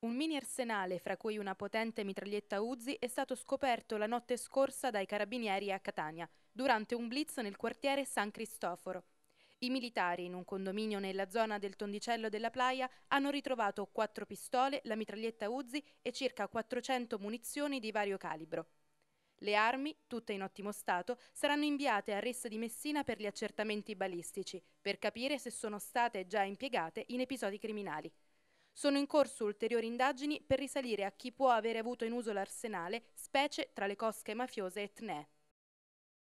Un mini arsenale, fra cui una potente mitraglietta Uzi, è stato scoperto la notte scorsa dai carabinieri a Catania, durante un blitz nel quartiere San Cristoforo. I militari, in un condominio nella zona del Tondicello della Playa, hanno ritrovato quattro pistole, la mitraglietta Uzi e circa 400 munizioni di vario calibro. Le armi, tutte in ottimo stato, saranno inviate a Ressa di Messina per gli accertamenti balistici, per capire se sono state già impiegate in episodi criminali. Sono in corso ulteriori indagini per risalire a chi può avere avuto in uso l'arsenale, specie tra le cosche mafiose etnee.